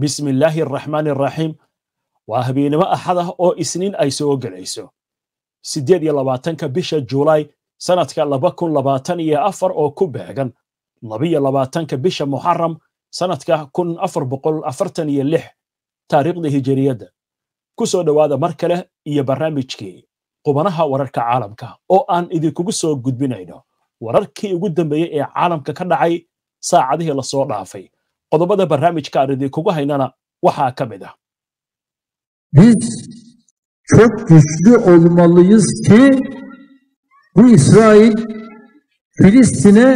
bismi illaahi araxmaani araxiim waa habeennimo axad ah oo isniin ay soo gelayso siddeed iyo labaatanka bisha julaay sannadka laba kun labaatan iyo afar oo ku beegan labiyo labaatanka bisha muxaram sannadka kun afar boqol afartan iyo lix taariikhda hijiriyadda ku soo dhowaada mar kale iyo barnaamijkii qubanaha wararka caalamka oo aan idinkugu soo gudbinayno wararkii ugu dambeeyey ee caalamka ka dhacay saacadihii lasoo dhaafay qodobada barnaamijka arridii kugu haynana waxaa ka mid ah biz çok güçlü olmalıyız ki bu İsrail Filistin'e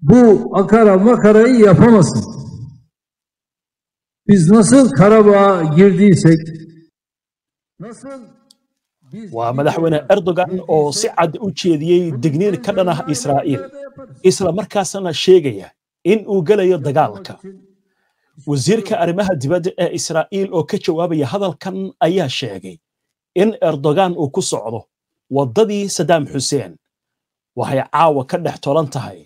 bu akara makarayı yapamasın. Biz nasıl Karabağ'a girdiysek, nasıl waa madaxweyne erdogan oo si cad u jeediyey digniin ka dhan ah israa'iil isla markaasna sheegaya in uu gelayo dagaalka wasiirka arrimaha dibadda ee israa'iil oo ka jawaabaya hadalkan ayaa sheegay in erdogan uu ku socdo waddadii saddam xuseen waxay caawa ka dhex tolan tahay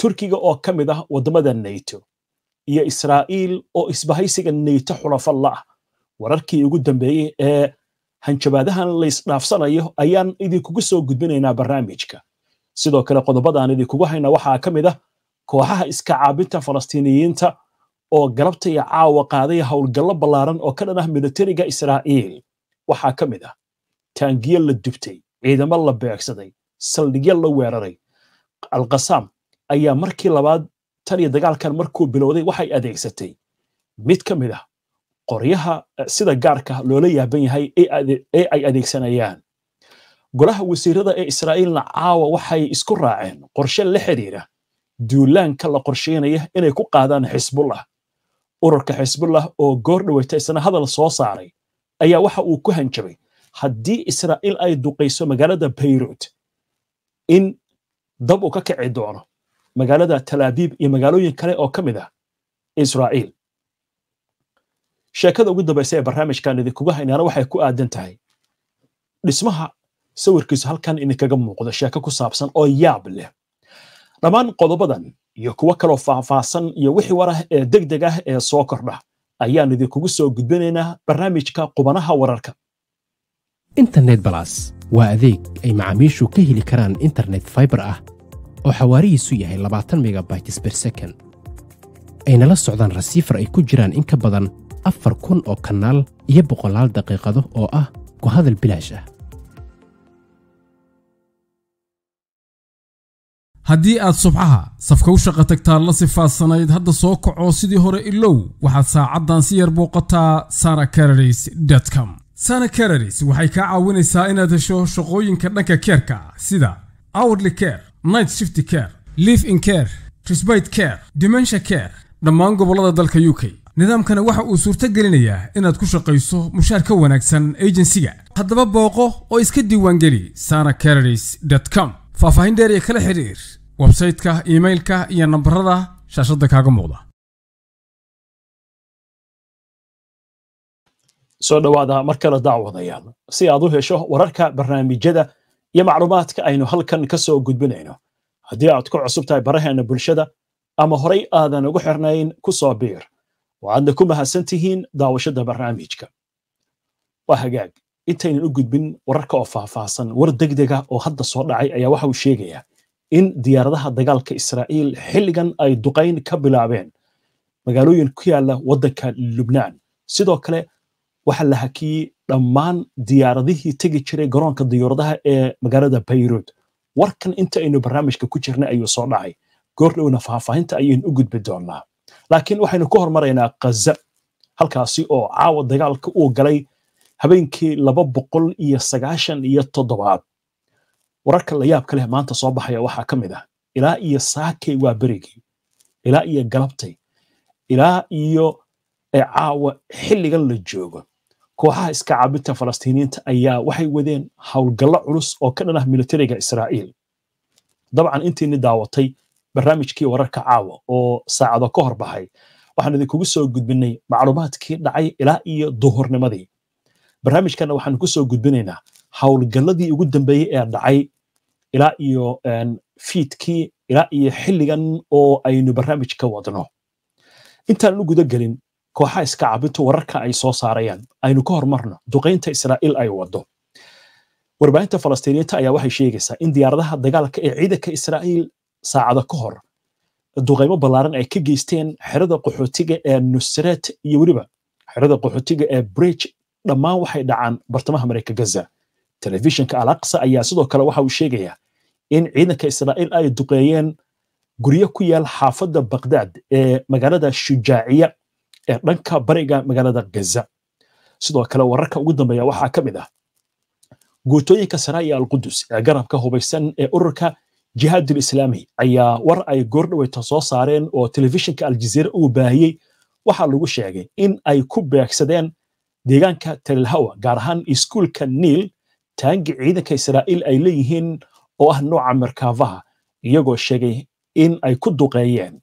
turkiga oo ka mid ah waddamada neyto iyo israa'iil oo isbahaysiga neyto xulafa la'ah wararkii ugu dambeeyey ee hanjabaadahan laysdhaafsanayo ayaan idinkugu soo gudbinaynaa barnaamijka sidoo kale qodobadaan idinkugu haynaa waxaa ka mid ah kooxaha iska caabinta falastiiniyiinta oo galabta iyo caawa qaaday howlgallo ballaaran oo ka dhan ah militariga israa'iil waxaa ka mid ah taangiyo la dubtay ciidamo la beegsaday saldhigyo la weeraray alkasaam ayaa markii labaad tan iyo dagaalkan markuu bilowday waxay adeegsatay mid ka mid ah qoryaha eh, sida gaarka loola yaaban yahay ee ay adeegsanayaan golaha wasiirada ee israa'iilna caawa waxay isku raaceen qorshe la xidhiidha duulaanka la qorsheynaya inay ku qaadaan xisbullah ururka xisbullah oo goor dhaweyta isna hadal soo saaray ayaa waxa uu ku hanjabay haddii israa'iil ay duqayso magaalada bayruut in dab uu ka kici doono magaalada talaabiib iyo magaalooyin kale oo ka mid ah israa'iil sheekada ugu dambaysa ee barnaamijkan idinkuga haynaana waxay ku aadan tahay dhismaha sawirkiisu halkan idinkaga muuqdo sheeko ku saabsan oo yaab leh dhammaan qodobadan iyo kuwo kaloo faahfaahsan iyo wixii warah ee deg deg ah ee soo kordha ayaan idinkugu soo gudbinaynaa barnaamijka qubanaha wararka internet balas waa adeeg ay macaamiishu ka heli karaan internet faibar ah oo xawaarihiisu yahay labaatan megabayts bersekon ayna la socdaan rasiifar ay ku jiraan in ka badan afar kun oo kanaal iyo boqolaal daqiiqado oo ah ku hadal bilaash ah haddii aad subxaha safka u shaqo tagtaa la sifaasanayd hadda soo kaco sidii hore ilow waxaad saacaddan si yar booqataa sana cararis com sana waxay kaa caawinaysaa inaad hesho shaqooyinka dhanka keerka ah sida hourly care night shifty care live in care trisbite care dimensha care dhammaan gobollada dalka u k nidaamkana waxa uu suurto inaad ku shaqayso mushaar ka wanaagsan ejensiga haddaba booqo oo iska diiwaangeli sana cararis com faahfaahin dheer iyo kala xidhiir websayteka imailka iyo nambarada shaashadda kaaga muuqda soo dhowaada mar kale daawadayaal si aad u hesho wararka barnaamijyada iyo macluumaadka aynu halkan ka soo gudbinayno haddii aad ku cusub tahay baraheenna bulshada ama horay aadan ugu xirnayn ku soo biir oo ku mahadsan tihiin daawashada barnaamijka waa hagaag intaynan u gudbin wararka oo faahfaahsan war deg degdega ah oo hadda soo dhacay ayaa waxa uu sheegayaa in diyaaradaha dagaalka israa'iil xilligan ay duqayn ka bilaabeen magaalooyin ku yaalla waddanka lubnaan sidoo kale waxaa la hakiyey dhammaan diyaaradihii tegi jiray garoonka diyuuradaha ee magaalada bayruud warkan inta aynu barnaamijka ku jirnay ayuu soo dhacay goor dhowna faahfaahinta ayaynu u gudbi doonaa laakiin waxaynu ku hormaraynaa khaza halkaasi oo caawa dagaalka uu galay habeenkii laba boqol iyo sagaashan iyo toddobaad wararka la yaabka leh maanta soo baxaya waxaa ka mid ah ilaa iyo saakey waa berigii ilaa iyo galabtay ilaa iyo caawa xilligan la joogo kooxaha iska caabinta falastiiniinta ayaa waxay wadeen howlgallo culus oo ka dhan ah militariga israa'iil dabcan intiini daawatay barnaamijkii wararka caawa oo saacado ka hor baxay waxaan idinkugu soo gudbinay macluumaadkii dhacay ilaa iyo duhurnimadii barnaamijkana waxaan ku soo gudbinaynaa howlgalladii ugu dambeeyey ee dhacay ilaa iyo fiidkii ilaa iyo xilligan oo aynu barnaamij ka wadno intaannu gudagelin kooxaa iska cabintu wararka ay soo saarayaan aynu ka hormarno duqaynta israa'iil ay wado warbaahinta falastiiniyiinta ayaa waxay sheegaysaa in diyaaradaha dagaalka ee ciidanka israa'iil saacado ka hor duqaymo ballaaran ay ka geysteen xerada qaxootiga ee nusret iyo weliba xerada qaxootiga ee bridge dhammaan waxay dhacaan bartamaha mareyka gaza telefishinka alaqsa ayaa sidoo kale waxa uu sheegayaa in ciidanka israa'iil ay duqeeyeen guryo ku yaal xaafadda bakhdad ee magaalada shujaaciya ee dhanka bariga magaalada gaza sidoo kale wararka ugu dambeeya waxaa ka mid ah guutooyinka saraya alqudus ee garabka hubaysan ee ururka jihaadul islaami ayaa war ay goordhaweyta soo saareen oo telefishinka aljaziira uu baahiyey waxaa lagu sheegay in ay ku beegsadeen deegaanka talilhawa gaar ahaan iskuulka niil taagi ciidanka israa'iil ay leeyihiin oo ah nooca markaabaha iyagoo sheegay in ay ku duqeeyeen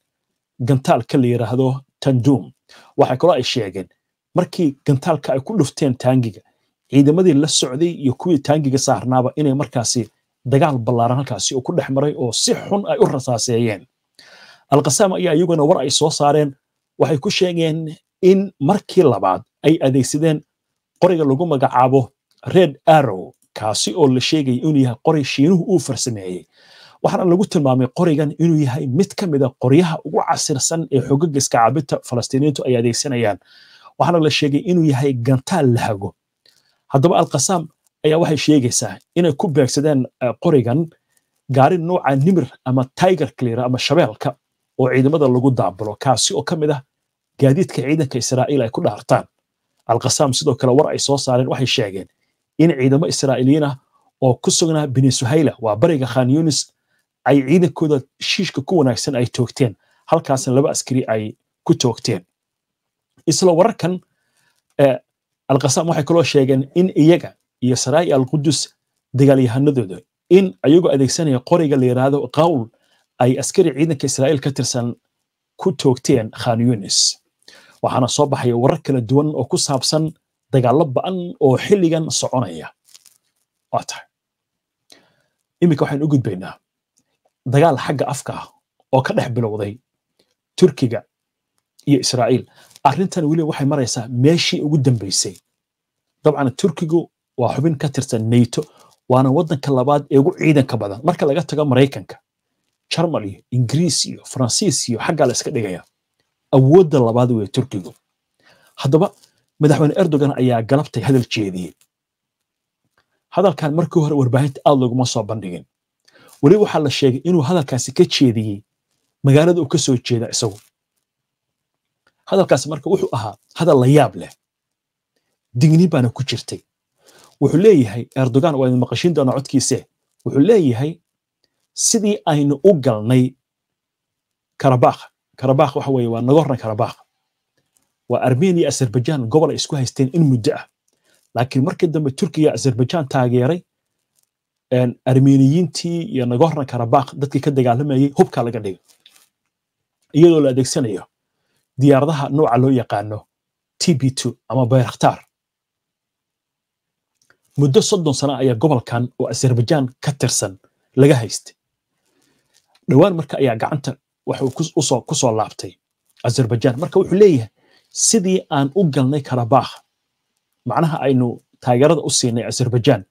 gantaalka la yidhaahdo tanduum waxay kaloo ay sheegeen markii gantaalka ay ku dhufteen taangiga ciidamadii la socday iyo kuwii taangiga saarnaaba inay markaasi dagaal ballaaran halkaasi ku dhex maray oo si xun ay u rasaaseeyeen alkasaam ayaa iyaguna war ay soo saareen waxay ku sheegeen in markii labaad ay adeegsadeen qoriga lagu magacaabo red arrow kaasi oo la sheegaya inuu yahay qoray shiinuhu uu farsameeyey waxaana lagu tilmaamay qorigan inuu yahay mid ka mid a ah qoryaha ugu casirsan ee xogaga iskacaabinta falastiiniyiintu ay adeegsanayaan waxaana la sheegay inuu yahay gantaal la hago haddaba alkasaam ayaa waxay sheegaysaa inay ku beegsadeen eh, qorigan gaari nooca nimir ama tiger clear ama shabeelka oo ciidamada lagu daabulo kaasi oo ka mid ah gaadiidka ciidanka israa'iil ay ku dhaartaan alkasaam sidoo kale war ay soo saareen waxay sheegeen in ciidamo israa'iiliyiin ah oo ku sugnaa benesuhayla waa bariga khan yunis ay ciidankooda shiishka ku wanaagsan ay toogteen halkaasna laba askari ay ku toogteen isla wararkan eh, alqasaam waxay kaloo sheegeen in iyaga iyo saraa'i alqudus dagaalyahanadooda in ayagoo adeegsanaya qoriga la yidhaahdo qawl ay askari ciidanka israa'iil ka tirsan ku toogteen khan yunis waxaana soo baxaya warar kala duwan oo ku saabsan dagaalo ba-an oo xilligan soconaya waa tahay iminka waxaynu u gudbaynaa dagaal xagga afka ah oo ka dhex bilowday turkiga iyo israiil arrintan weliba waxay maraysaa meeshii ugu dambeysay dabcan turkigu waa xubin ka tirsan nato waana waddanka labaad ee ugu ciidanka badan marka laga tago maraykanka jarmal iyo ingiriis iyo faransiis iyo xaggaa la iska dhigaya awoodda labaad weeye turkigu haddaba madaxweyne erdogan ayaa galabtay hadal jeediyey hadalkan markii hore warbaahinta aad laguma soo bandhigin weli waxaa la sheegay inuu hadalkaasi ka jeediyey magaalada uu ka soo jeeda isagu hadalkaasi marka wuxuu ahaa hadal la yaab leh digni baana ku jirtay wuxuu leeyahay erdogan waa idin maqashin doona codkiise wuxuu leeyahay sidii aynu u galnay karabakh karabakh waxa weeye waa nagorno karabakh waa armenia azerbaijan gobol ay isku haysteen in muddo ah laakiin markii dambe turkiga azerbaijan taageeray armeniyiintii iyo nagorno karabakh dadkii ka dagaalamayay hubka laga dhigay iyadoo la adeegsanayo diyaaradaha nooca loo yaqaano tb2 ama bayraktar muddo soddon sana ayaa gobolkan oo azerbaijan ka tirsan laga haystay dhowaan marka ayaa gacanta waxa uu soo laabtay azerbaijan marka wuxuu leeyahay sidii aan u galnay karabakh macnaha aynu taageerada u siinay azerbaijan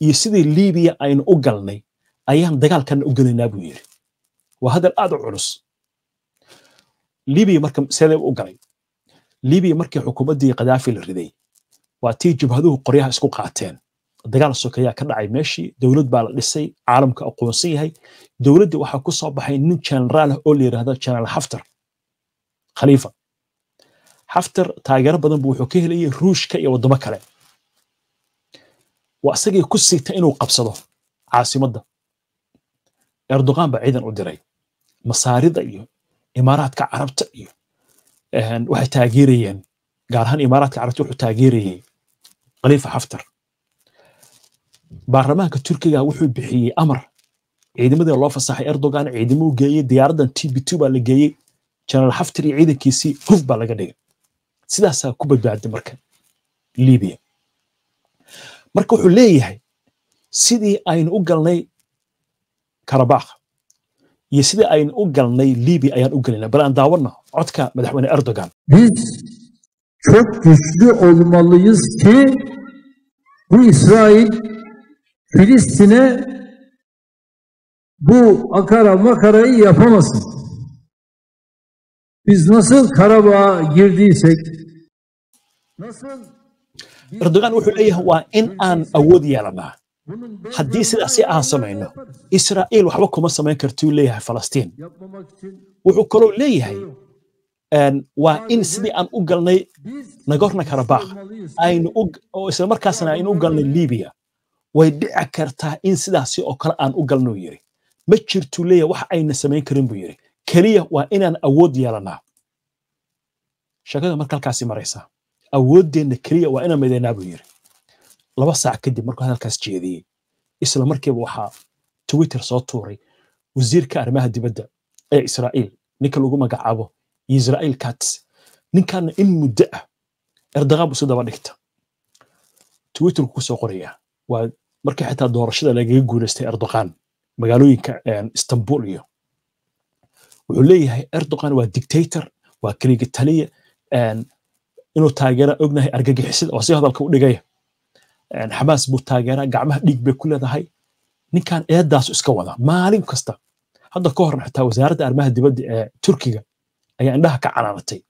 iyo sidii libiya aynu u galnay ayaan dagaalkana u gelaynaa buu yiri waa hadal aad u culus libiya marka sidee u galay libiya markii xukuumaddii khadaafi la riday waa tii jabhaduhu qoryaha isku qaateen dagaal sokeyaa ka dhacay meeshii dowlad baa la dhisay caalamka aqoonsan yahay dowladda waxaa ku soo baxay nin jenaraalah oo la yidhaahda jenaraal xaftar khaliifa xaftar taageero badan bu wuxuu ka helayay ruushka iyo wadamo kale waa isagii ku siigta inuu qabsado caasimadda erdoqan baa ciidan u diray masaarida iyo imaaraadka carabta iyo waxay taageerayeen gaar ahaan imaaraadka carabta wuxuu taageerayey khaliifa xaftar baarlamaanka turkiga wuxuu bixiyey amar ciidamadii loo fasaxay erdogan ciidamuu geeyey diyaaraddan t b t baa la geeyey jenaraal xaftar iyo ciidankiisii huf baa laga dhigay sidaasaa ku badbaacday marka libiya marka wuxuu leeyahay sidii aynu u galnay karabakh iyo sidii aynu u galnay libiya ayaan u gelinaa bal aan daawanno codka madaxweyne erdogan biz çok güçlü olmalıyız ki bu İsrail Filistin'e bu akara yapamasın. Biz nasıl Karabağ'a girdiysek, nasıl erdogan wuxuu leeyahay waa in aan awood yeelanaa haddii sidaasi aan samayno israa'iil waxba kuma samayn kartuu leeyahay falastiin wuxuu kaloo leeyahay waa in sidii aan u galnay nagorno karabakh aynu isla markaasna aynu u galnay libiya way dhici kartaa in sidaasi oo kale aan u galno yiri ma jirtuu leeyahay wax ayna samayn karin buu yiri keliya waa inaan awood yeelanaa sheekada marka halkaasi maraysa awooddeenna keliya waa inaan midaynaa buu yidhi laba saac kadib markuu hadalkaas jeediyey isla markiiba waxaa twitter soo tuuray wasiirka arrimaha dibadda ee israa'iil ninka lagu magacaabo israa'iil kats ninkaana in muddo ah erdogan buu si daba dhigta twitterku ku soo waa markii xitaa doorashada lagaga guulaystay erdogan magaalooyinka eh, istanbul iyo wuxuu leeyahay erdogan waa dictator waa kaliga taliya inuu taageera ognahay argagixisada oo si hadalka u dhigaya xamaas buu taageeraa gacmaha dhiig bay ku leedahay ninkan eedaasu iska wada maalin kasta hadda ka horna xitaa wasaaradda arrimaha dibadda ee turkiga ayaa indhaha ka canaanatay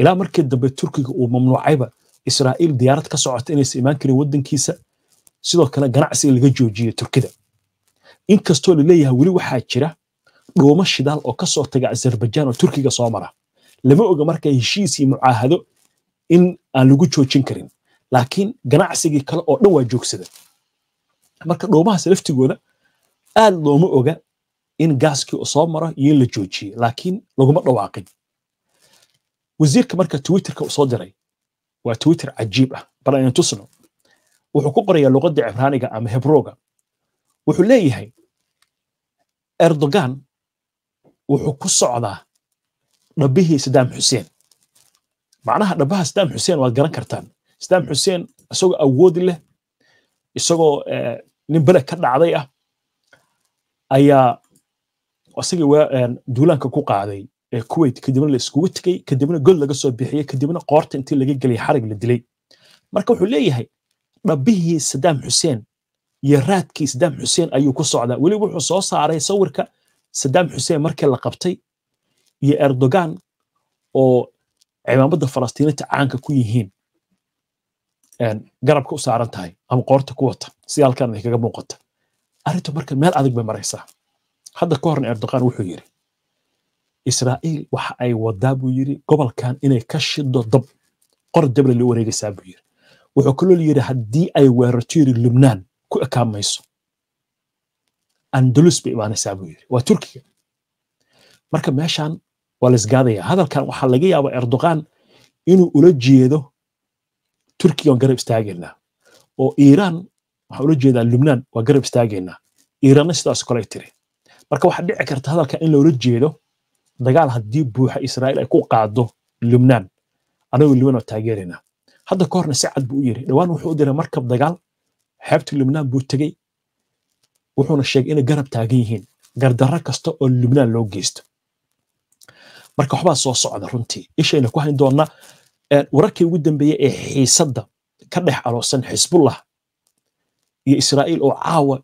ilaa markii dambe turkiga uu mamnuucayba israa'iil diyaarad ka socota inaysa imaan karin waddankiisa sidoo kale ganacsiga laga joojiyey turkida inkastoo laleeyahay weli waxaa jira dhuumo shidaal oo kasoo taga azerbaijan oo turkiga soo mara lama oga marka heshiisii mucaahado in aan lagu joojin karin laakiin ganacsigii kale oo dhan waa joogsada marka dhuumahaas laftigooda aad looma oga in gaaskii soo maro iyo in la joojiyey laakiin laguma dhawaaqin wasiirka marka twitterka soo diray waa twitter cajiib ah bal ayaan tusno wuxuu ku qorayaa luqadda cibraaniga ama hebroga wuxuu leeyahay erdogan wuxuu ku socdaa dhabbihii sadaam xuseen macnaha dhabbaha sadaam xuseen waad garan kartaan sadaam xuseen isagoo awoodi leh isagoo eh, nin bele ka dhacday ah ayaa isagii eh, duulaanka ku qaaday ee kuwait kadibna la iskugu tegey kadibna god laga soo bixiyey kadibna qoorta intii laga geliyay xarig la dilay marka wuxuu leeyahay dhabihii sadaam xuseen iyo raadkii sadaam xuseen ayuu ku socdaa weliba wuxuu soo saaray sawirka sadaam xuseen markii la qabtay iyo erdogan oo cimaamada falastiiniinta caanka ku yihiin garabka u saaran tahay ama qoorta ku wata si halkan ay kaga muuqata arrintu marka meel adag bay maraysaa hadda ka horna erdogan wuxuu yiri israa'iil waxa ay wadaa buu yiri gobolkan inay ka shido dab qor dabla la wareegaysaa buu yiri wuxuu kaloo yiri haddii ay weerarto yiri lubnaan ku ekaan andalus bay imaanaysaa buu yiri waa turkiga marka meeshan waa la hadalkan waxaa laga yaaba erdogan inuu ula jeedo turkigan garab istaagaynaa oo iiraan waxaan ula jeedaa lubnaan waa garab istaagaynaa iiraanna sidaas kale ay tiri marka waxaa dhici karta hadalkan in loola jeedo dagaal haddii buuxa israa'iil ay ku qaado lubnaan anagoo liban oo taageeraynaa hadda ka horna si cad buu u yiri dhowaan wuxuu u diray markab dagaal xeebta lubnaan buu tegey wuxuuna sheegay inay garab taagan yihiin gardarro kasta oo lubnaan loo geysto marka waxbaa soo socda runtii ishayna ku hayn doonna wararkii ugu dambeeyey ee xiisadda ka dhex aloosan xisbullah iyo israa'iil oo caawa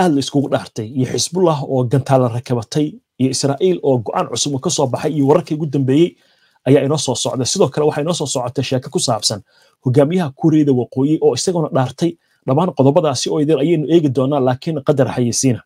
aad la iskugu dhaartay iyo xisbullah oo gantaala rakabatay iyo israa'iil oo go'aan cusub uu ka soo baxay iyo wararkii ugu dambeeyey ayaa inoo soo socda sidoo kale waxaa inoo soo socotay sheeke ku saabsan hogaamiyaha kuuriyada waqooyi oo isaguna dhaartay dhammaan qodobadaasi oo idin ayaynu eegi doonaa laakiin qadar xayisiina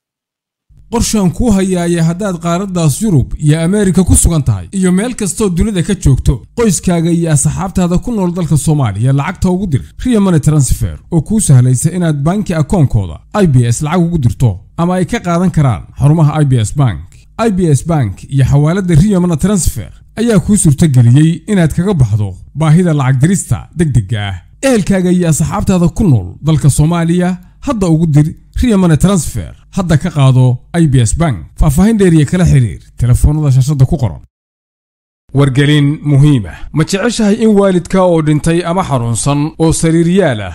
qorshaan kuu hayaaya haddaad qaaraddaas yurub iyo ameerika ku sugan tahay iyo meel kastoo dunida ka joogto qoyskaaga iyo asxaabtaada ku nool dalka soomaaliya lacagta ugu dir riya transfer oo kuu sahlaysa inaad banki akoonkooda i b s lacag ugu dirto ama ay ka qaadan karaan xarumaha i b s bank i b s bank iyo xawaaladda riya transfer ayaa kuu suurtageliyey inaad kaga baxdo baahida lacag dirista deg ah ehelkaaga iyo asxaabtaada ku nool dalka soomaaliya hadda ugu dir ria transfer hadda ka qaado i b s bank faahfaahin dheeriya kala xiriir telefoonada shaashadda ku qoran wargelin muhiim ah ma jeceshahay in waalidka oo dhintay ama xanuunsan oo sariiryaal ah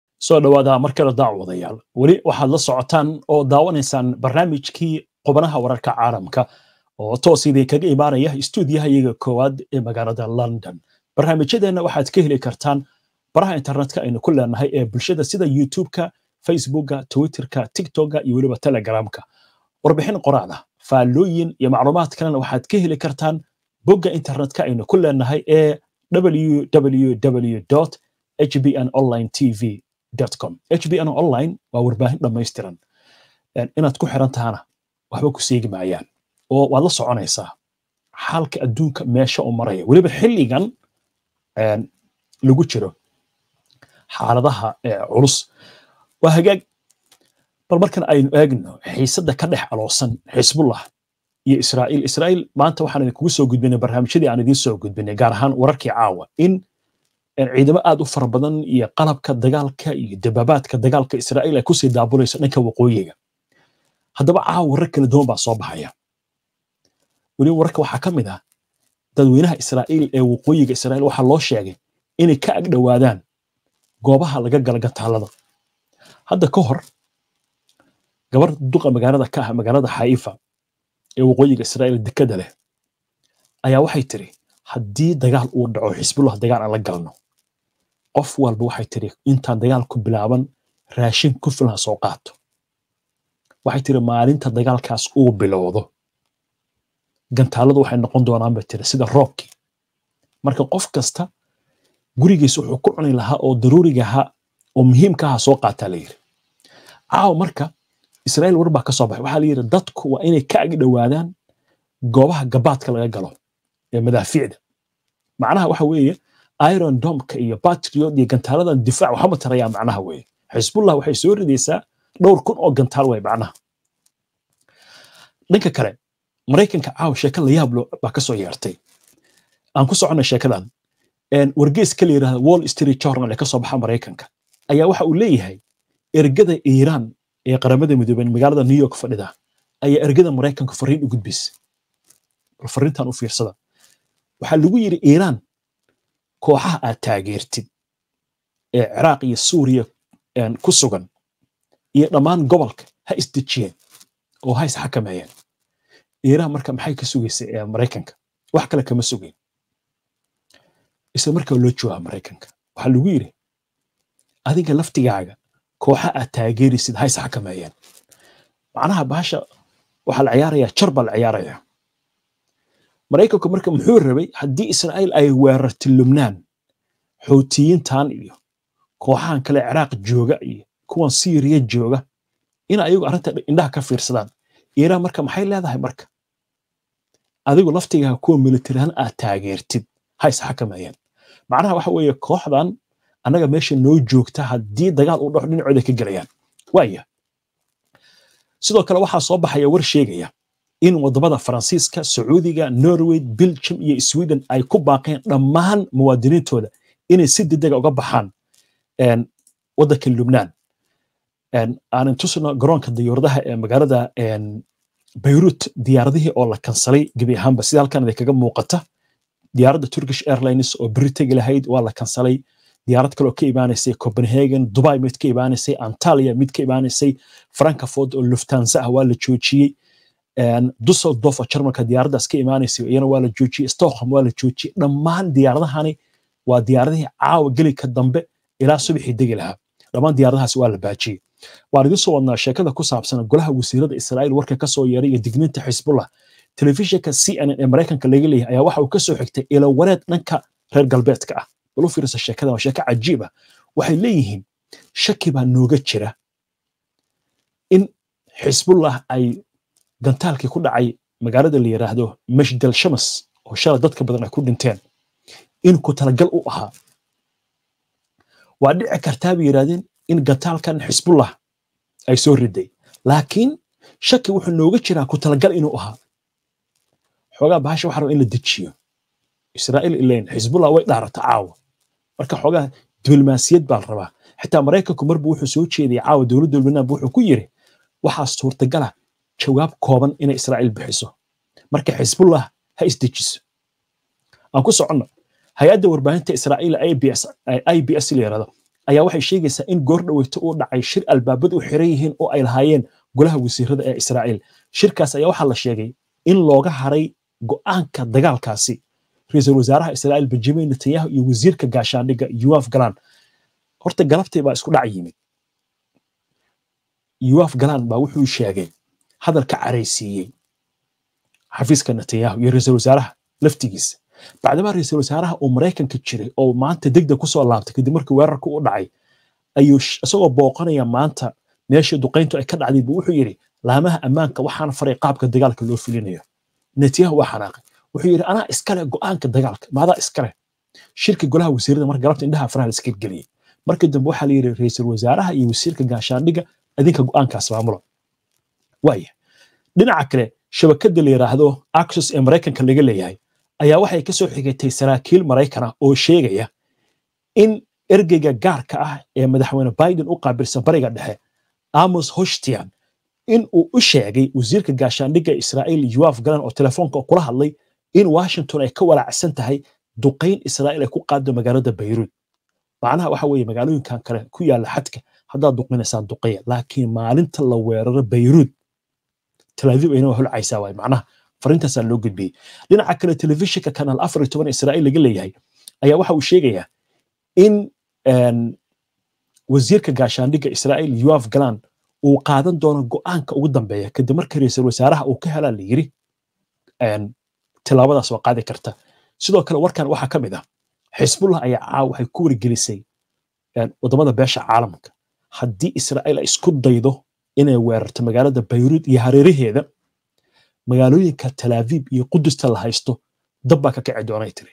soo dhowaada markale daawadayaal weli waxaad la socotaan oo daawanaysaan barnaamijkii qubanaha wararka caalamka oo toos idinkaga imaanaya stuudiyaha iyaga koowaad ee magaalada london barnaamijyadeenna waxaad ka heli kartaan baraha internetka aynu ku leenahay ee bulshada sida youtubeka facebooka twitterka tiktoka iyo weliba telegramka warbixin qoraada ah, faallooyin iyo macluumaad kalena waxaad ka heli kartaan bogga internetka aynu ku leenahay ee www hbn online tv com hbn online waa warbaahin dhamaystiran inaad ku xiran tahana waxba ku seegi maayaan oo waad la soconaysaa xaalka adduunka meesha u maraya weliba xilligan lagu jiro xaaladaha culus waa hagaag bal markan aynu eegno xiisada ka dhex aloosan xisbullah iyo israa'iil israa'iil maanta waxaan idinkugu soo gudbinay barnaamijyadii aan idiin soo gudbinay gaar ahaan wararkii caawa in ciidamo aad u fara badan iyo qalabka dagaalka iyo dabaabaadka dagaalka israa'iil ay kusii daabulayso dhanka waqooyiga haddaba caawa warar kala duwan baa soo baxaya weliba wararka waxaa ka mid ah dadweynaha israa'iil ee waqooyiga israa'iil waxaa loo sheegay inay ka agdhowaadaan goobaha laga gala gataalada hadda ka hor gabar duqa magaalada ka ah magaalada xaifa ee waqooyiga israa'iil dekada leh ayaa waxay tiri haddii dagaal uu dhaco xisbullah dagaal aan la galno qof walba waxay tiri intaan dagaalku bilaaban raashin ku filan soo qaato waxay tiri maalinta dagaalkaas uu bilowdo gantaaladu waxay noqon doonaan bay tiri sida roobkii marka qof kasta gurigiis wuxuu ku cuni lahaa oo daruuriga oo muhiimka aha soo qaataa la yiri caawa marka israa'iil warbaa baa ka soo baxay waxaa la yidhi dadku waa inay ka ag dhowaadaan goobaha gabaadka laga galo ee madaaficda macnaha waxa weeye iron domka iyo patriot iyo gantaaladan difaac waxama taraya macnaha weye xisbullah waxay soo ridaysaa dhowr kun oo gantaal way macnaha dhanka kale maraykanka caawa sheeka la yaablo baa kasoo yeertay aan ku soconnay sheekadan wargees la yidhahda wall street journal ee kasoo baxa maraykanka ayaa waxa uu leeyahay ergada iiraan ee qaramada midoobeen magaalada new york fadhida ayaa ergada maraykanka fariin u gudbaysa fariintan u fiirsada waxaa lagu yidhi iiraan kooxaha aad taageertid ee ciraaq iyo suuriya ku sugan iyo dhammaan gobolka ha isdejiyeen oo ha isxakameeyeen iiraan marka maxay ka sugeysay maraykanka wax kale kama sugayn isla markaa loo joogaa maraykanka waxaa lagu yidhi adiga laftigaaga kooxa aad taageeraysid ha is xakameeyeen macnaha baasha waxaa la ciyaarayaa jar la ciyaarayaa maraykanku marka muxuu rabay haddii israa'iil ay weerarto lubnaan xootiyiintan iyo kooxahan kale ciraaq jooga iyo kuwan syriya jooga in ayagu arrinta indhaha ka fiirsadaan iiraan marka maxay leedahay marka adigu laftigaa kuwa militarihan aad taageertid ha isxakameeyeen macnaha waxa weeye kooxdan annaga meesha noo joogta haddii dagaal u dhaxo dhinacooda ka gelayaan waaya sidoo kale waxaa soo baxaya war sheegaya in wadamada faransiiska sacuudiga norway belgium iyo sweden ay ku baaqeen dhammaan muwaadiniintooda inay si dedega ah uga baxaan wadanka lubnaan aanan tusno garoonka diyuuradaha ee magaalada beirut diyaaradihii oo la kansalay gebi ahaanba sida halkan idin kaga muuqata diyaaradda turkish airlines oo beri tegi lahayd waa la kansalay diyaarad kale ka imaanaysay copenhagen dubai mid ka imaanaysay antalya mid ka imaanaysay frankfort oo luftansa ah waa la joojiyey dusseldof oo jarmalka diyaaradaas ka imaanaysa iyana waa la joojiyey stockholm waa la joojiyey dhammaan diyaaradahani waa diyaaradihii caawa geli ka dambe ilaa subaxii degi lahaa dhammaan diyaaradahaas waa la baajiyey waan idin soo wadnaa sheekada ku saabsan golaha wasiirada israa'iil warka ka yeeray iyo digniinta xisbullah telefishinka c n n ee maraykanka laga leeyahay ayaa waxa uu ka xigtay ilo wareed dhanka reer galbeedka ah bal u fiirsa sheekada waa sheeko cajiib ah. waxay leeyihiin shaki baa nooga jira in xisbullah ay dantaalkii ku dhacay magaalada la yiraahdo mashdal shams oo shala dadka badan ay ku dhinteen in talagal u ahaa waa dhici kartaa bay in gantaalkan xisbullah ay soo riday laakiin shaki wuxuu nooga jiraa ku talagal inuu ahaa xoogaa bahasha waxa raba in la dejiyo israa'iil ilayn xisbullah way dhaarata caawa marka xoogaa diblomaasiyad baa la rabaa xitaa maraykanku marba wuxuu soo jeediyay caawa dowladda lubnaan bu wuxuu ku yiri waxaa suurtagala ah jawaab kooban inay israa'iil bixiso marka xisbullah ha isdejiso aan ku soconno hay-adda warbaahinta israa'iil i b s la ayaa waxay sheegaysaa in goor dhoweyto uu dhacay shir albaabad u xiran yihiin oo ay lahaayeen golaha wasiirada ee israa'iil shirkaas ayaa waxaa la sheegay in looga haray go-aanka dagaalkaasi ra-iisul wasaaraha israa'iil benjamin netanyahu iyo wasiirka gaashaandhigga yuaf galan horta galabtay baa isku dhac yimid yuaf galan baa wuxuu sheegay hadalka caraysiiyey xafiiska netanyahu iyo ra-iisul wasaaraha laftigiisa bacdamaa ra-iisul wasaaraha uu maraykanka jiray oo maanta degdeg kusoo laabtay kadib markii weerarka u dhacay ayuu isagoo booqanaya maanta meeshii duqayntu ay ka dhacday buu wuxuu yidhi laamaha ammaanka waxaana faray qaabka dagaalka loo fulinayo netanyahu waa xanaaqay wuxuu yidhi anaa iskale go'aanka dagaalka maadaa iskale shirka golaha wasiirada marka galabta indhaha faraha la iska geliyey markii dambe waxaa la yidhi ra-iisul wasaaraha iyo wasiirka gaashaandhiga adinka go'aankaas maamulo waaya dhinaca kale shabakada la yidhaahdo actions ee maraykanka laga leeyahay ayaa waxay ka soo xigatay saraakiil maraykan maraykana ah oo sheegaya in ergeyga gaarka ah ee madaxweyne biden u qaabilsan bariga dhexe amos hoshtian in uu u sheegay wasiirka gaashaandhigga israel yuaf galan oo telefoonka kula hadlay in washington ay ka walaacsan tahay duqayn israa'iil ay ku qaado magaalada bayruud macnaha waxa weeye magaalooyinkan kale ku yaala xadka haddaad duqaynaysaa duqaya laakiin maalinta la weeraro bayruud talaadii weyne holcaysaa waay macnaha farintaasaa loo gudbiyey dhinaca kale telefishinka kanaal afar iyo toban israa'iil laga leeyahay ayaa waxa uu sheegayaa in wasiirka gaashaandhigga israa'iil yoaf glan uu qaadan doono go-aanka ugu dambeeya kadib marka ra-iisul wasaaraha uu ka helaa la yiri tilaabadaas waa qaadi karta sidoo kale warkan waxaa ka mid ah xisbullah ayaa caaw waxay ku wargelisay waddamada beesha caalamka haddii israa'iil ay isku daydo inay weerarto magaalada bayruud iyo hareeraheeda magaalooyinka talaaviib iyo qudusta la haysto dabbaa ka kici doonay tiri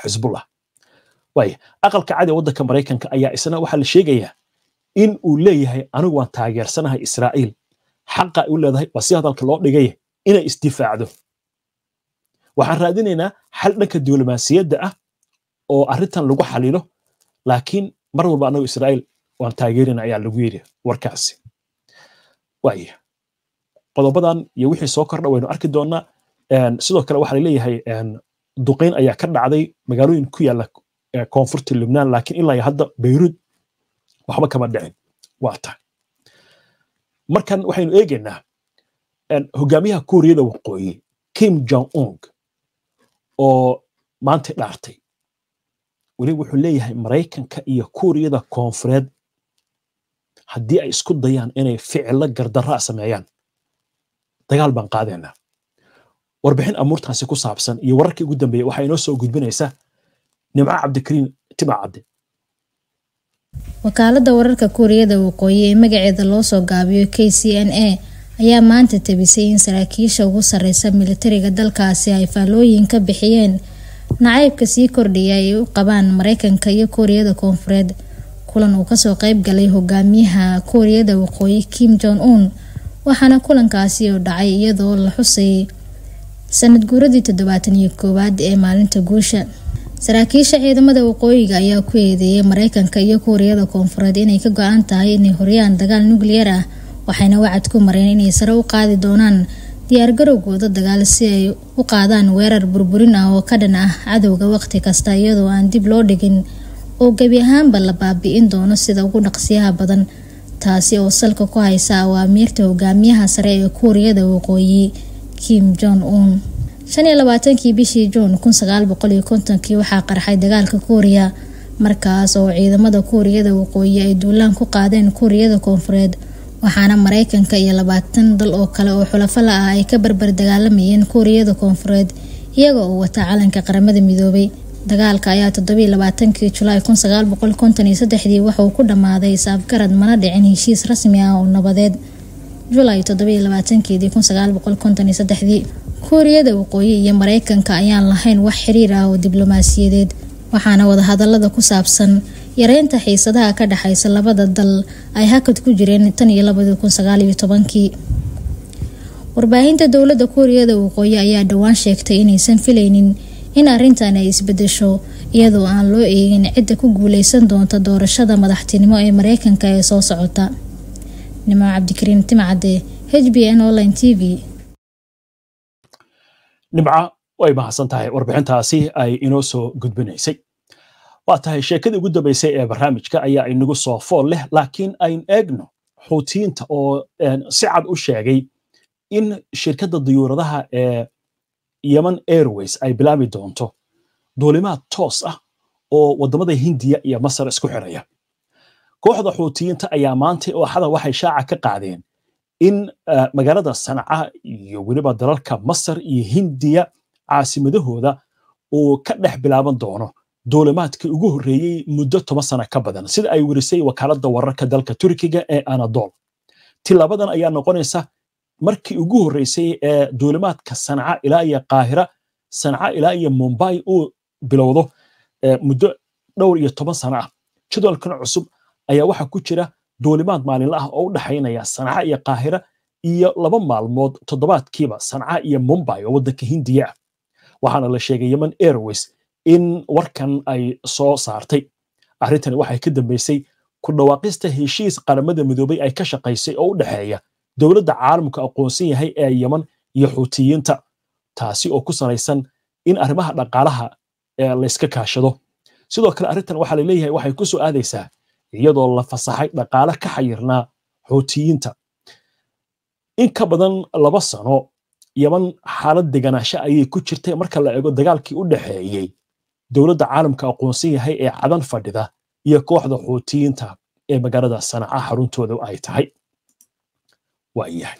xisbullah waaya aqalka cad waddanka maraykanka ayaa isna waxaa la sheegayaa in uu leeyahay anigu waan taageersanahay israa'iil xaqa ay u leedahay waa si hadalka loo dhigaya inay isdifaacdo waxaan raadinaynaa xal dhanka diblomaasiyadda ah oo arrintan lagu xalilo laakiin mar walba anagu israa'iil waan taageerina ayaa lagu yidhi warkaasi waaya qodobadan iyo wixii soo kordha waynu arki doonnaa sidoo kale waxaa laleeyahay duqayn ayaa ka dhacday magaalooyin ku yaalla koonfurta lubnaan laakiin ilaa hadda bayruud waxba kama dhicin waa markan waxaynu eegaynaa hogaamiyaha kuuriyada waqooyi kim jong ung oo maanta dhaartay weli wuxuu leeyahay maraykanka iyo kuuriyada koonfureed haddii ay isku dayaan inay ficilo gardaraa sameeyaan dagaal baan qaadeynaa warbixin amuurtaasi ku saabsan iyo wararkii ugu dambeeyey waxaa inoo soo gudbinaysa nimco cabdikariin tibac cadde wakaaladda wararka kuuriyada waqooyi ee magaceeda loo soo gaabiyo k c n a ayaa maanta tebisay in saraakiisha ugu sareysa militariga dalkaasi ay faallooyin ka bixiyeen nacaybka sii kordhaya ay u qabaan maraykanka iyo kuuriyada koonfureed kulan uu kasoo qeyb galay hogaamiyaha kooriyada waqooyi kim john un waxaana kulankaasi oo dhacay iyadoo la xusay sanad guuradii toddobaatan iyo koowaad ee maalinta guusha saraakiisha ciidamada waqooyiga ayaa ku eedeeyay mareykanka iyo kuuriyada koonfureed inay ka go-an tahay inay horyaan dagaal nukliyeer ah waxayna wacad ku mareen inay sare u qaadi doonaan diyaargarowgooda dagaal si ay u qaadaan weerar burburin ah oo ka dhan ah cadowga waqti kasta iyadoo aan dib loo dhigin oo gebi ahaanba la baabi-in doono sida ugu dhaqsiyaha badan taasi oo salka ku haysa awaamiirta hogaamiyaha sare ee kuuriyada waqooyi kim jong un shan iyo labaatankii bishii juun kun sagaal boqol iyo kontonkii waxaa qarxay dagaalka kuuriya markaas oo ciidamada kuuriyada waqooyi ay duulaan ku qaadeen kuuriyada koonfureed waxaana maraykanka iyo labaatan dal oo kale oo xulafala ah ay ka barbar dagaalamayeen kuuriyada koonfureed iyaga oo wata calanka qaramada midoobay dagaalka ayaa toddobaiy labaatankii julaay kun sagaal boqol konton iyo saddexdii waxauu ku dhammaaday saafgarad mana dhicin heshiis rasmi ah oo nabadeed julaay toddobaiy labaatankeedii kun sagaal boqol konton iyo saddexdii kuuriyada waqooyi iyo mareykanka ayaan lahayn wax xiriir ah oo diblomaasiyadeed waxaana wadahadalada ku saabsan yareynta xiisadaha ka dhexeysa labada dal ay hakad ku jireen tan iyo labadii kun sagaal iyo tobankii warbaahinta dowladda kuuriyada waqooyi ayaa dhowaan sheegtay inaysan filaynin in arrintan ay isbedesho iyadoo aan loo eegin cidda ku guuleysan doonta doorashada madaxtinimo ee mareykanka ee soo socota nimac cabdikariim timcade h b n online t v nimca way mahadsan tahay warbixintaasi ay inoo soo gudbinaysay waa tahay sheekadii ugu dambeysay ee barnaamijka ayaa inagu soo fool leh laakiin ayn eegno xuutiinta oo eh, si cad u sheegay in shirkadda diyuuradaha ee yeman airways ay bilaabi doonto duulimaad toos ah oo waddamada hindiya iyo masar isku xiraya kooxda xuutiyiinta ayaa maanta ooxada waxay shaaca ka qaadeen in eh, magaalada sanca iyo weliba dalalka masar iyo hindiya caasimadahooda uu ka dhex bilaaban doono duulimaadkii ugu horreeyey muddo toban sano ka badan sida ay werisay wakaaladda wararka dalka turkiga ee anadol tilabadan ayaa noqonaysa markii ugu horreysay ee duulimaadka sanca ilaa iyo qaahira sanca ilaa iyo mumbai uu bilowdo muddo dhowr iyo toban sana ah jadwalkan cusub ayaa waxaa ku jira duulimaad maalinla ah oo u dhaxaynaya sanca iyo qaahira iyo laba maalmood toddobaadkiiba sanca iyo mumbai oo waddanka hindiya ah waxaana la sheegay yeman airways in warkan ay soo saartay arrintani waxay ka dambeysay ku dhawaaqista heshiis qaramada midoobay ay ka shaqaysay oo u dhexeeya dowladda caalamka aqoonsan yahay ee yeman iyo xuutiyiinta taasi oo ku sanaysan in arrimaha dhaqaalaha layska kaashado sidoo kale arrintan waxaa laleeyahay waxay ku soo aadaysaa iyadoo la fasaxay dhaqaale ka xayirnaa xuutiyiinta in ka badan laba sano yeman xaalad deganaansho ayay ku jirtay marka la eego dagaalkii u dhaxeeyey dowladda caalamka aqoonsan yahay ee cadan fadhida iyo kooxda xuutiyiinta ee magaalada sanaca xaruntooda ay tahay waa yahay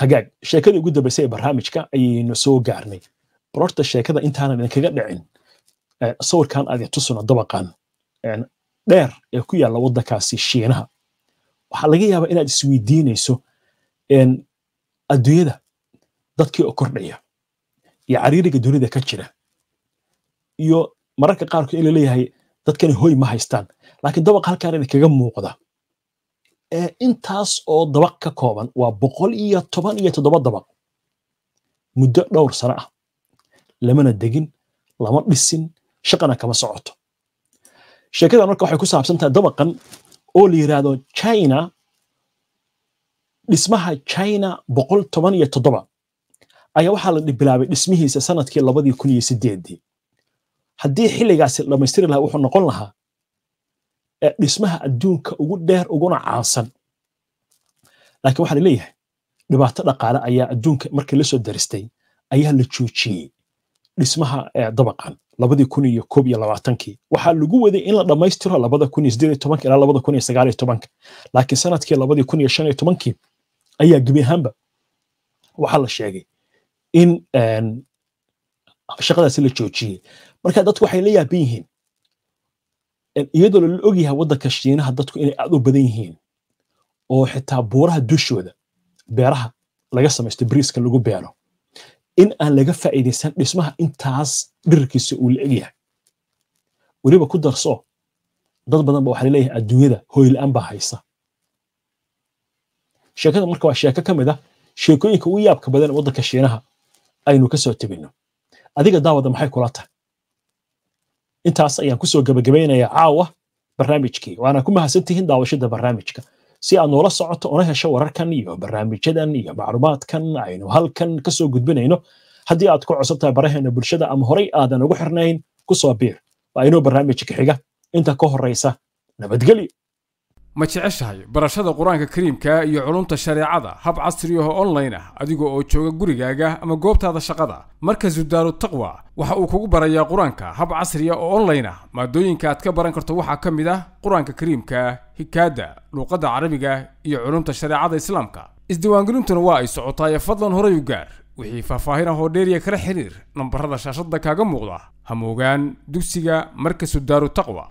hagaag sheekadii ugu dambaysay ee barnaamijka ayaynu soo gaarnay bal horta sheekada intaanan idinkaga dhicin sawirkan aad itusuna dabaqan dheer ee ku yaalla waddankaasi shiinaha waxaa laga yaabaa inaad isweydiinayso adduunyada dadkii oo kordhaya iyo cariiriga dunida ka jira iyo mararka qaarkood in laleeyahay leeyahay dadkani hoy ma haystaan laakiin dabaqa halkaan idinkaga muuqda Eh, intaas oo dabaq ka kooban waa boqol iyo toban iyo toddoba dabaq muddo dhowr sano ah lamana degin lama dhisin shaqana kama socoto sheekadan marka waxay ku saabsantahay dabaqan oo la yidhaahdo china dhismaha china boqol toban iyo toddoba ayaa waxaa la bilaabay dhismihiisa sanadkii labadii kun iyo sideedii haddii xilligaasi dhammaystiri lahaa wuxuu noqon lahaa ee dhismaha adduunka ugu dheer uguna caansan laakiin waxaa laleeyahay dhibaato dhaqaale ayaa adduunka markii lasoo daristay ayaa la joojiyey dhismaha dabaqan labadii kun iyo koob iyo labaatankii waxaa lagu waday in la dhammaystiro labada kun iyo sideed iyo tobanka ilaa labada kun iyo sagaal iyo tobanka laakiin sanadkii labadii kun iyo shan iyo tobankii ayaa gebi ahaanba waxaa la sheegay in shaqadaasi la joojiyey marka dadku waxay la yaaban yihiin iyadoo la ogyahay waddanka shiinaha dadku inay aad u badan yihiin oo xitaa buuraha dushooda beeraha laga samaysto briiska lagu beero in aan laga faa'iidaysan dhismaha intaas dhirirkiisa uu la egyahay weliba ku darso dad badan ba waxaa laleeyahay adduunyada hooyla'aan baa haysa sheekada marka waa sheeko ka mid a ah, sheekooyinka u yaabka badan ee waddanka shiinaha aynu ka soo tegino adiga daawada maxay kula tahay intaas ayaan kusoo gebagabaynaya caawa barnaamijkii waana ku mahadsantihiin daawashada barnaamijka si aad noola socoto una hesho wararkan iyo barnaamijyadan iyo macluumaadkan aynu halkan kasoo gudbinayno haddii aad ku cusubtahay baraheena bulshada ama horay aadan ugu xirnayn kusoo biir waa inuu barnaamijka xiga inta ka horeysa nabadgelyo ma jeceshahay barashada qur-aanka kariimka iyo culumta shareecada hab ah oo online ah adiga oo jooga gurigaaga ama goobtaada shaqada markasu daaru taqwa waxa uu kugu barayaa qur-aanka hab casriya ah oo online ah maadooyinka aad ka baran karto waxaa ka mid ah qur-aanka kariimka hikaada luuqadda carabiga iyo culumta shareecada islaamka isdiiwaangelintuna waa ay socotaayee fadlan horay u gaar wixii faahfaahinah oo dheeriya kala xidhiir nambarada shaashadda kaaga muuqda hamoogaan dugsiga markasu daaru taqwa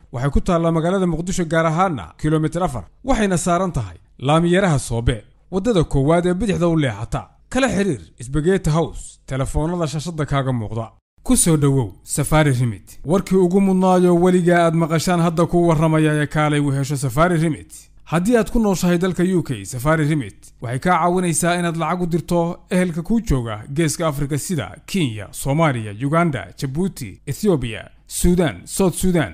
waxay ku taallaa magaalada muqdisho gaar ahaana kilomitir afar waxayna saaran tahay laamiyaraha soobe waddada koowaad ee bidixda u leexata kala xidhiir sbageti hows telefoonnada shashadda kaaga muuqda ku soo dhowow safaari rimit warkii ugu mudnaayo weligaa aad maqashaan hadda kuu warramaya ee kaalay u hesho safaari rimit haddii aad ku nooshahay dalka u k safari rimit waxay kaa caawinaysaa inaad lacag u dirto ehelka kuu jooga geeska afrika sida kenya soomaaliya uganda jabuuti ethoobiya suudaan south suudaan